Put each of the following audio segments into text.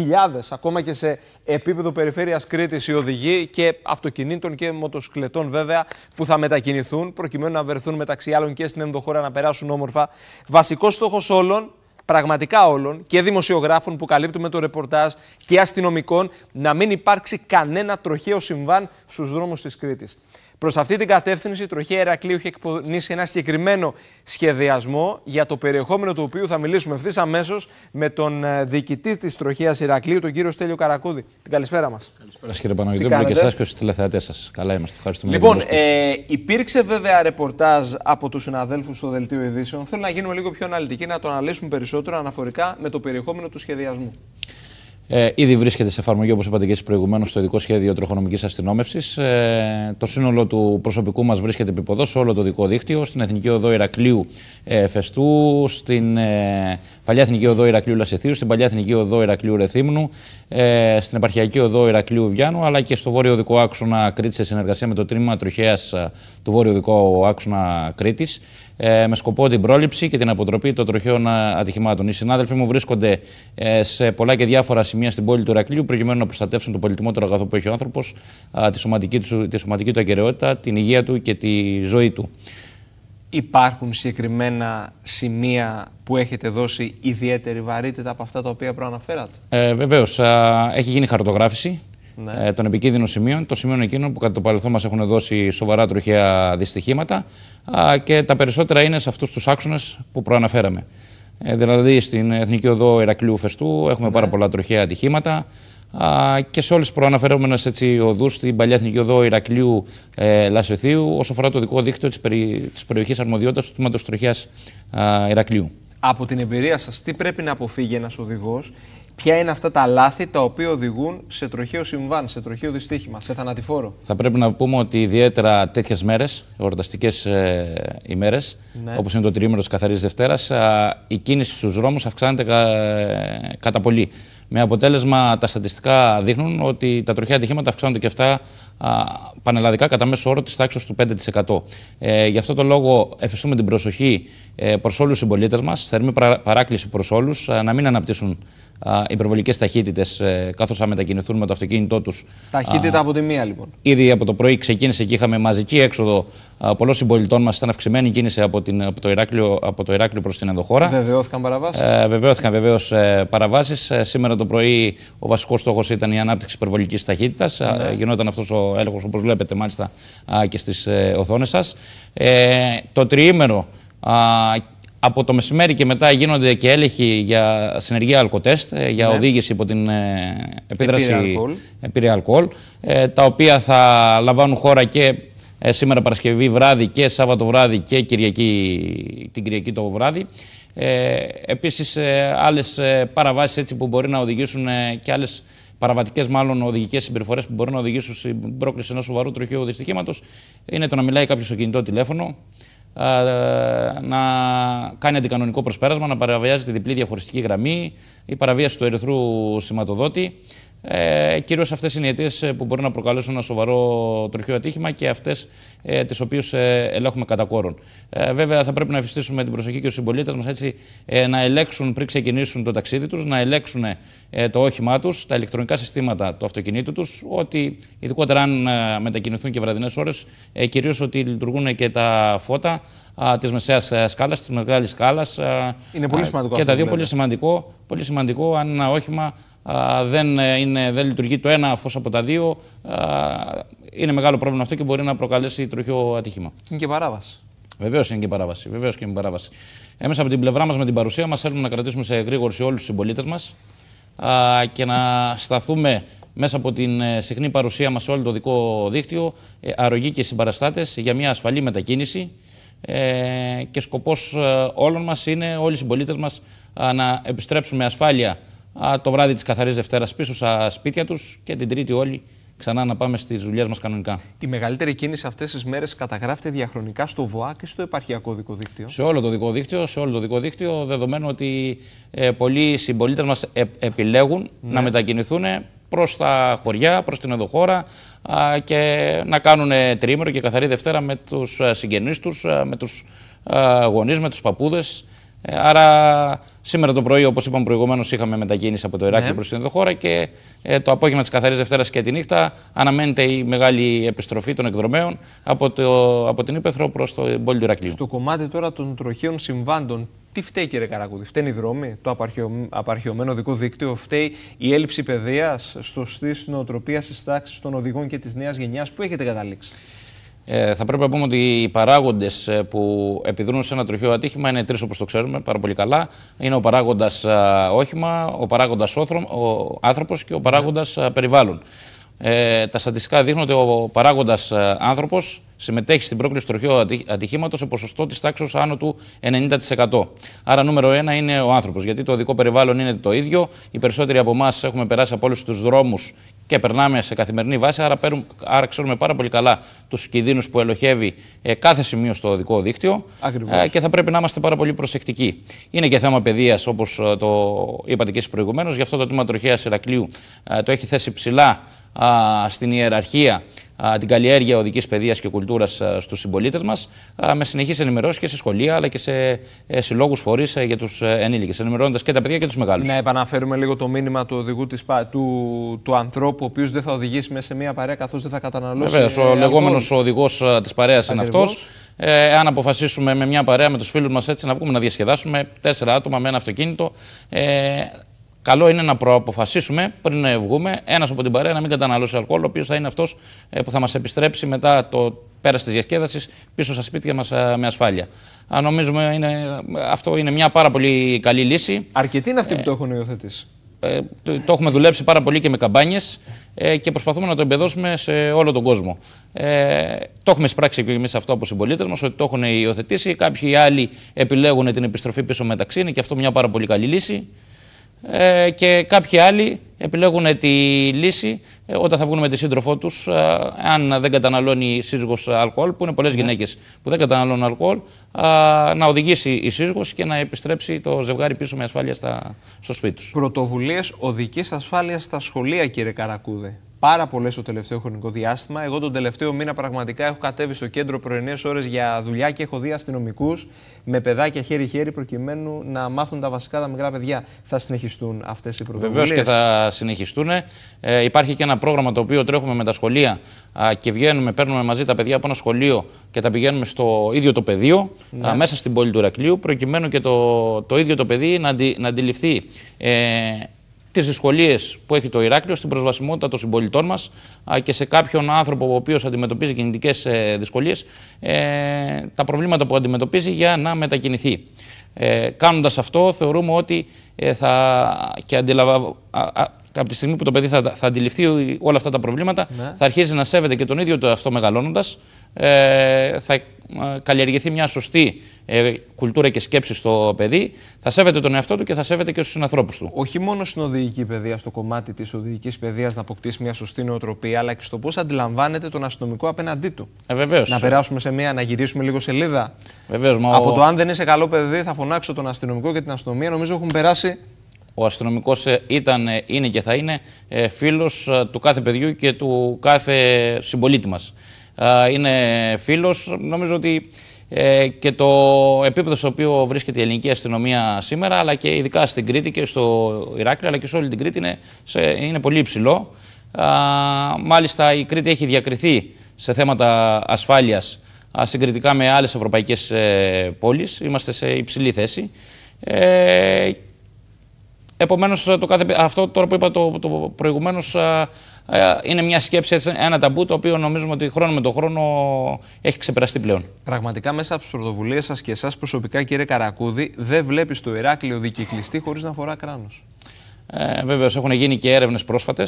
χιλιάδες, ακόμα και σε επίπεδο περιφέρειας Κρήτης, οι οδηγοί και αυτοκινήτων και μοτοσυκλετών βέβαια που θα μετακινηθούν, προκειμένου να βρεθούν μεταξύ άλλων και στην ενδοχώρα να περάσουν όμορφα. Βασικός στόχος όλων πραγματικά όλων και δημοσιογράφων που καλύπτουμε το ρεπορτάζ και αστυνομικών να μην υπάρξει κανένα τροχαίο συμβάν στους δρόμους της Κρήτης. Προς αυτή την κατεύθυνση, η Τροχέα Ερακλείου έχει εκπονήσει ένα συγκεκριμένο σχεδιασμό, για το περιεχόμενο του οποίου θα μιλήσουμε ευθύς αμέσως με τον ε, διοικητή της Τροχέα Ερακλείου, τον κύριο Στέλιο Καρακούδη. Την καλησπέρα μας. Καλησπέρα, κύριε Παναγιώτη, και εσάς και στους τηλεθεατές σας. Καλά είμαστε. Ευχαριστούμε λοιπόν, ε, υπήρξε βέβαια ρεπορτάζ από τους συναδέλφους στο Δελτίο Ειδήσεων. Θέλω να γίνουμε λίγο πιο αναλυτικοί, να το αναλύσουμε περισσότερο αναφορικά με το περιεχόμενο του σχεδιασμού. Ε, ήδη βρίσκεται σε εφαρμογή, όπως είπατε και εσείς προηγουμένως, στο ειδικό σχέδιο τροχονομικής αστυνόμευσης. Ε, το σύνολο του προσωπικού μας βρίσκεται επιποδό σε όλο το δικό δίκτυο, στην Εθνική Οδό Ηρακλείου ε, Φεστού, στην ε, Παλιά Εθνική Οδό Ηρακλείου Λασιθίου, στην Παλιά Εθνική Οδό Ηρακλείου Ρεθύμνου, ε, στην Επαρχιακή Οδό Ηρακλείου Βιάνου, αλλά και στο Βόρειο Δικό Άξονα Κρήτης σε συνεργασία με το τμήμα τροχέας ε, του Βόρειο Δικό Άξονα Κρήτης, ε, με σκοπό την πρόληψη και την αποτροπή των τροχαίων ε, ατυχημάτων. Οι συνάδελφοί μου βρίσκονται ε, σε πολλά και διάφορα σημεία στην πόλη του Ηρακλείου, προκειμένου να προστατεύσουν το πολιτιμότερο αγαθό που έχει ο άνθρωπος, ε, τη σωματική του, τη σωματική του ακαιρεότητα, την υγεία του και τη ζωή του. Υπάρχουν συγκεκριμένα σημεία που έχετε δώσει ιδιαίτερη βαρύτητα από αυτά τα οποία προαναφέρατε. Ε, Βεβαίως. Έχει γίνει χαρτογράφηση ναι. Ε, των επικίνδυνων σημείων, των σημείων εκείνων που κατά το παρελθόν μας έχουν δώσει σοβαρά τροχαία δυστυχήματα α, και τα περισσότερα είναι σε αυτούς τους άξονες που προαναφέραμε. Ε, δηλαδή στην Εθνική Οδό Ηρακλείου Φεστού έχουμε ναι. πάρα πολλά τροχαία ατυχήματα α, και σε όλες τις προαναφερόμενες οδούς στην παλιά Εθνική Οδό Ηρακλείου ε, όσο αφορά το δικό δίκτυο της περιοχής αρμοδιότητας του τμήματος τροχιάς Ηρακλείου από την εμπειρία σας τι πρέπει να αποφύγει ένας οδηγός, ποια είναι αυτά τα λάθη τα οποία οδηγούν σε τροχαίο συμβάν, σε τροχαίο δυστύχημα, σε θανατηφόρο. Θα πρέπει να πούμε ότι ιδιαίτερα τέτοιες μέρες, εορταστικές ε, ημέρες, ναι. όπως είναι το τριήμερο της καθαρής Δευτέρας, η κίνηση στους δρόμους αυξάνεται κατά πολύ. Με αποτέλεσμα τα στατιστικά δείχνουν ότι τα τροχαία ατυχήματα αυξάνονται και αυτά πανελλαδικά κατά μέσο όρο της τάξης του 5%. Ε, γι' αυτό το λόγο ευχαριστούμε την προσοχή ε, προς όλους τους συμπολίτες μας, θερμή παράκληση προς όλους ε, να μην αναπτύσσουν υπερβολικές ταχύτητες ε, καθώς θα μετακινηθούν με το αυτοκίνητό τους. Ταχύτητα α, από τη μία λοιπόν. Ήδη από το πρωί ξεκίνησε και είχαμε μαζική έξοδο πολλών συμπολιτών μας. Ήταν αυξημένη κίνηση από, την, από το Ηράκλειο, Ηράκλειο προς την Ενδοχώρα. Βεβαιώθηκαν παραβάσεις. Ε, βεβαιώθηκαν βεβαίως ε, παραβάσεις. Ε, σήμερα το πρωί ο βασικός στόχος ήταν η ανάπτυξη υπερβολικής ταχύτητας. Ναι. Ε, γινόταν αυτός ο έλεγχος, όπως βλέπετε μάλιστα και στις ε, οθόνες σας. Ε, το τριήμερο από το μεσημέρι και μετά γίνονται και έλεγχοι για συνεργεία αλκοτέστ, ε, για ναι. οδήγηση υπό την επίδραση επίρρεια αλκοόλ, τα οποία θα λαμβάνουν χώρα και σήμερα Παρασκευή βράδυ και Σάββατο βράδυ και Κυριακή, την Κυριακή το βράδυ. Ε, επίσης άλλες παραβάσεις έτσι που μπορεί να οδηγήσουν και άλλες παραβατικές μάλλον οδηγικές συμπεριφορές που μπορούν να οδηγήσουν στην πρόκληση ενό σοβαρού τροχαίου δυστυχήματος είναι το να μιλάει κάποιος στο κινητό τηλέφωνο, να κάνει αντικανονικό προσπέρασμα, να παραβιάζει τη διπλή διαχωριστική γραμμή, η παραβίαση του ερυθρού σηματοδότη. Ε, Κυρίως αυτές είναι οι αιτίε ε, που μπορούν να προκαλέσουν ένα σοβαρό τροχείο ατύχημα και αυτές ε, τις οποίες ε, ελέγχουμε κατά κόρον. Ε, βέβαια, θα πρέπει να εφιστήσουμε την προσοχή και τους συμπολίτες μας έτσι να ελέξουν πριν ξεκινήσουν το ταξίδι τους, να ελέξουν το όχημά τους, τα ηλεκτρονικά συστήματα του αυτοκινήτου τους, ότι ειδικότερα αν μετακινηθούν και βραδινές ώρες, ε, κυρίως ότι λειτουργούν και τα φώτα της μεσαίας σκάλας, της μεγάλης σκάλας. Είναι πολύ σημαντικό και αυτό. Και τα δύο, πολύ σημαντικό, πολύ σημαντικό αν ένα όχημα δεν, ε, είναι, δεν λειτουργεί το ένα φως από τα δύο, είναι μεγάλο πρόβλημα αυτό και μπορεί να προκαλέσει τροχιό ατύχημα. Είναι και παράβαση. Βεβαίως είναι και παράβαση. Βεβαίως και είναι παράβαση. Εμείς από την πλευρά μας, με την παρουσία μας, θέλουμε να κρατήσουμε σε γρήγορση όλους τους συμπολίτες μας και να σταθούμε μέσα από την ε, συχνή παρουσία μας σε όλο το δικό δίκτυο, ε, αρρωγοί και συμπαραστάτες για μια ασφαλή μετακίνηση και σκοπός όλων μας είναι όλοι οι συμπολίτες μας να επιστρέψουμε ασφάλεια το βράδυ της καθαρής Δευτέρας πίσω στα σπίτια τους και την Τρίτη όλοι ξανά να πάμε στις δουλειές μας κανονικά. Η μεγαλύτερη κίνηση αυτές τις μέρες καταγράφεται διαχρονικά στο ΒΟΑ και στο επαρχιακό δίκτυο. Σε όλο το δίκτυο, σε όλο το δίκτυο, δεδομένου ότι ε, πολλοί συμπολίτες μας επιλέγουν ναι. να μετακινηθούν προς τα χωριά, προς την ενδοχώρα και να κάνουν ε, τρίμερο και καθαρή Δευτέρα με τους ε, συγγενείς τους, ε, με τους γονείς, με τους παππούδες. Άρα Σήμερα το πρωί, όπως είπαμε προηγουμένως, είχαμε μετακίνηση από το Ηράκλειο ναι. προς την Ενδοχώρα και ε, το απόγευμα της καθαρής Δευτέρας και τη νύχτα αναμένεται η μεγάλη επιστροφή των εκδρομέων από, το, από την Ήπεθρο προς το πόλη του Ηρακλείου. Στο κομμάτι τώρα των τροχαίων συμβάντων, τι φταίει κύριε Καρακούδη, φταίνει η δρόμη, το απαρχαιωμένο απαρχιωμένο δικό δίκτυο, φταίει η έλλειψη παιδείας στο στήσιμο νοοτροπία της τάξης των οδηγών και της νέας γενιάς που έχετε καταλήξει. Ε, θα πρέπει να πούμε ότι οι παράγοντες ε, που επιδρούν σε ένα τροχείο ατύχημα είναι τρεις όπως το ξέρουμε πάρα πολύ καλά. Είναι ο παράγοντας όχημα, ο παράγοντας άνθρωπος και ο παράγοντας περιβάλλον. Ε, τα στατιστικά δείχνουν ότι ο παράγοντας ε, άνθρωπος συμμετέχει στην πρόκληση τροχαίου ατυχήματος σε ποσοστό της τάξης άνω του 90%. Άρα, νούμερο ένα είναι ο άνθρωπος. Γιατί το οδικό περιβάλλον είναι το ίδιο. Οι περισσότεροι από εμάς έχουμε περάσει από όλους τους δρόμους και περνάμε σε καθημερινή βάση. Άρα, άρα ξέρουμε πάρα πολύ καλά τους κινδύνους που ελοχεύει ε, κάθε σημείο στο οδικό δίκτυο. Ε, και θα πρέπει να είμαστε πάρα πολύ προσεκτικοί. Είναι και θέμα παιδείας, όπως ε, το είπατε και εσείς προηγουμένως. Γι' αυτό το τμήμα τροχέας Ηρακλείου ε, το έχει θέσει ψηλά στην ιεραρχία την καλλιέργεια οδικής παιδείας και κουλτούρας στους συμπολίτες μας, με συνεχείς ενημερώσεις και σε σχολεία αλλά και σε ε, συλλόγους φορείς ε, για τους ε, ενήλικες, ενημερώνοντας και τα παιδιά και τους μεγάλους. Να επαναφέρουμε λίγο το μήνυμα του οδηγού της, του, του ανθρώπου, ο οποίος δεν θα οδηγήσει μέσα σε μία παρέα καθώς δεν θα καταναλώσει. Βέβαια, ο λεγόμενος οδηγός της παρέας είναι αυτός. Ε, αν αποφασίσουμε με μια παρέα με τους φίλους μας έτσι να βγούμε να διασκεδάσουμε τέσσερα άτομα με ένα αυτοκίνητο, ε, καλό είναι να προαποφασίσουμε πριν βγούμε ένας από την παρέα να μην καταναλώσει αλκοόλ, ο οποίος θα είναι αυτός ε, που θα μας επιστρέψει μετά το πέρας της διασκέδασης πίσω στα σπίτια μας ε, με ασφάλεια. Αν νομίζουμε είναι, αυτό είναι μια πάρα πολύ καλή λύση. Αρκετοί είναι αυτοί που ε, το έχουν υιοθετήσει. Ε, το, το έχουμε δουλέψει πάρα πολύ και με καμπάνιες και προσπαθούμε να το εμπεδώσουμε σε όλο τον κόσμο. Ε, το έχουμε εισπράξει και εμείς αυτό από συμπολίτες μας, ότι το έχουν υιοθετήσει. Κάποιοι άλλοι επιλέγουν την επιστροφή πίσω μεταξύ, είναι και αυτό μια πάρα πολύ καλή λύση. Ε, και κάποιοι άλλοι επιλέγουν τη λύση ε, όταν θα βγουν με τη σύντροφό τους, ε, αν δεν καταναλώνει η σύζυγος αλκοόλ, που είναι πολλές ναι. γυναίκες που δεν καταναλώνουν αλκοόλ, ε, να οδηγήσει η σύζυγος και να επιστρέψει το ζευγάρι πίσω με ασφάλεια στα, στο σπίτι τους. Πρωτοβουλίες οδικής ασφάλειας στα σχολεία, κύριε Καρακούδε. Πάρα πολλές το τελευταίο χρονικό διάστημα. Εγώ τον τελευταίο μήνα πραγματικά έχω κατέβει στο κέντρο πρωινές ώρες για δουλειά και έχω δει αστυνομικούς με παιδάκια χέρι-χέρι προκειμένου να μάθουν τα βασικά τα μικρά παιδιά. Θα συνεχιστούν αυτές οι πρωτοβουλίε. Βεβαίως και θα συνεχιστούν. Ε, υπάρχει και ένα πρόγραμμα το οποίο τρέχουμε με τα σχολεία και βγαίνουμε, παίρνουμε μαζί τα παιδιά από ένα σχολείο και τα πηγαίνουμε στο ίδιο το πεδίο, ναι. α, μέσα στην πόλη του Ρακλείου, προκειμένου και το, το ίδιο το παιδί να, να αντιληφθεί ε, τις δυσκολίες που έχει το Ηράκλειο στην προσβασιμότητα των συμπολιτών μας και σε κάποιον άνθρωπο ο οποίος αντιμετωπίζει κινητικές ε, δυσκολίες, ε, τα προβλήματα που αντιμετωπίζει για να μετακινηθεί. Ε, Κάνοντας αυτό, θεωρούμε ότι ε, θα και από τη στιγμή που το παιδί θα, θα αντιληφθεί όλα αυτά τα προβλήματα, ναι. θα αρχίσει να σέβεται και τον ίδιο το αυτό μεγαλώνοντας. Ε, θα ε, καλλιεργηθεί μια σωστή ε, κουλτούρα και σκέψη στο παιδί, θα σέβεται τον εαυτό του και θα σέβεται και στους συνανθρώπου του. Όχι μόνο στην οδηγική παιδεία, στο κομμάτι της οδηγικής παιδείας να αποκτήσει μια σωστή νοοτροπία, αλλά και στο πώς αντιλαμβάνεται τον αστυνομικό απέναντί του. Ε, Να περάσουμε σε μια, να γυρίσουμε λίγο σελίδα. Βεβαίως, Από το αν δεν είσαι καλό παιδί, θα φωνάξω τον αστυνομικό και την αστυνομία, νομίζω έχουν περάσει ο αστυνομικός ε, ήταν, ε, είναι και θα είναι ε, φίλος του κάθε παιδιού και του κάθε συμπολίτη μας. Είναι φίλος, νομίζω ότι και το επίπεδο στο οποίο βρίσκεται η ελληνική αστυνομία σήμερα, αλλά και ειδικά στην Κρήτη και στο Ηράκλειο, αλλά και σε όλη την Κρήτη, είναι, σε, είναι πολύ υψηλό. μάλιστα, η Κρήτη έχει διακριθεί σε θέματα ασφάλειας συγκριτικά με άλλες ευρωπαϊκές πόλεις. Είμαστε σε υψηλή θέση. Επομένως, ε, αυτό τώρα που είπα το, το προηγουμένως ε, ε, είναι μια σκέψη, ένα ταμπού το οποίο νομίζουμε ότι χρόνο με τον χρόνο έχει ξεπεραστεί πλέον. Πραγματικά, μέσα από τις πρωτοβουλίες σας και εσάς προσωπικά, κύριε Καρακούδη, δεν βλέπεις το Ηράκλειο δικυκλιστή χωρίς να φορά κράνος. Ε, έχουν γίνει και έρευνες πρόσφατες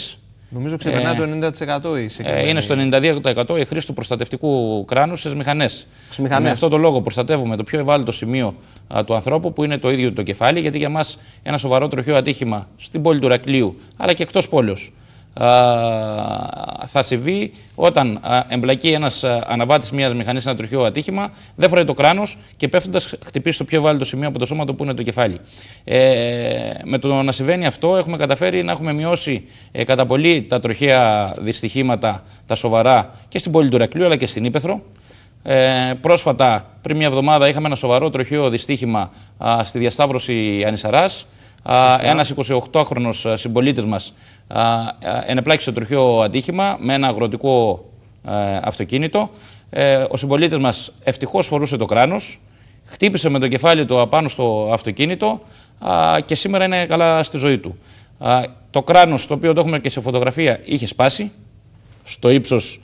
Νομίζω ξεπερνάει ε, το 90% η ε, Είναι στο 92% η χρήση του προστατευτικού κράνους στι μηχανέ. Με αυτό το λόγο προστατεύουμε το πιο ευάλωτο σημείο του ανθρώπου που είναι το ίδιο το κεφάλι, γιατί για μας ένα σοβαρό τροχιό ατύχημα στην πόλη του Ρακλείου, αλλά και εκτός πόλεως, θα συμβεί όταν εμπλακεί ένας αναβάτης μιας μηχανής σε ένα τροχιό ατύχημα, δεν φοράει το κράνος και πέφτοντας χτυπήσει το πιο ευάλωτο σημείο από το σώμα του που είναι το κεφάλι. Ε, με το να συμβαίνει αυτό, έχουμε καταφέρει να έχουμε μειώσει ε, κατά πολύ τα τροχαία δυστυχήματα, τα σοβαρά και στην πόλη του Ρακλείου αλλά και στην Ήπεθρο. Ε, πρόσφατα, πριν μια εβδομάδα, είχαμε ένα σοβαρό τροχαίο δυστύχημα στη διασταύρωση Ανισαράς ένα 28χρονο ε, συμπολίτης μας ενεπλάκησε το τροχείο αντίχημα με ένα αγροτικό ε, αυτοκίνητο. Ε, ο συμπολίτης μας ευτυχώς φορούσε το κράνος. Χτύπησε με το κεφάλι του απάνω στο αυτοκίνητο και σήμερα είναι καλά στη ζωή του. Το κράνος, το οποίο το έχουμε και σε φωτογραφία, είχε σπάσει στο ύψος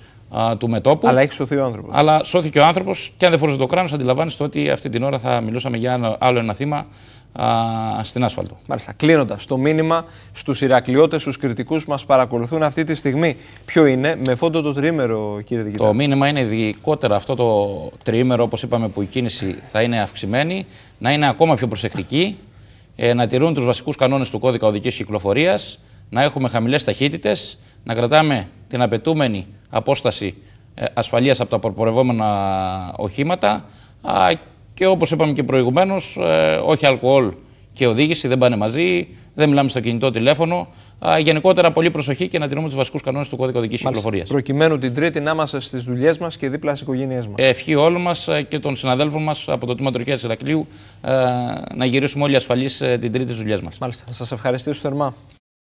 του μετώπου. Αλλά έχει σωθεί ο άνθρωπος. Αλλά σώθηκε ο άνθρωπος και αν δεν φορούσε το κράνος, αντιλαμβάνεστε ότι αυτή την ώρα θα μιλούσαμε για άλλο ένα θύμα στην άσφαλτο. Μάλιστα. Κλείνοντας, το μήνυμα στους Ηρακλειώτες, στους κριτικούς που μας παρακολουθούν αυτή τη στιγμή, ποιο είναι, με φόντο το τρίμερο, κύριε Δικητά. Το μήνυμα είναι ειδικότερα αυτό το τρίμερο, όπως είπαμε, που η κίνηση θα είναι αυξημένη, να είναι ακόμα πιο προσεκτική, ε, να τηρούν τους βασικούς κανόνες του κώδικα οδικής κυκλοφορίας, να έχουμε χαμηλές ταχύτητες, να κρατάμε την απαιτούμενη απόσταση ε, ασφαλείας από τα προπορευόμενα οχήματα και όπως είπαμε και προηγουμένως, ε, όχι αλκοόλ και οδήγηση δεν πάνε μαζί, δεν μιλάμε στο κινητό τηλέφωνο. Α, γενικότερα, πολύ προσοχή και να τηρούμε τους βασικούς κανόνες του κώδικα οδικής κυκλοφορίας. Προκειμένου την Τρίτη να είμαστε στις δουλειές μας και δίπλα στις οικογένειές μας. Ευχή όλων μας ε, και των συναδέλφων μας από το τμήμα Τουρκίας Ηρακλείου ε, να γυρίσουμε όλοι ασφαλείς ε, την Τρίτη στις δουλειές μας. Μάλιστα. Σας ευχαριστήσω θερμά.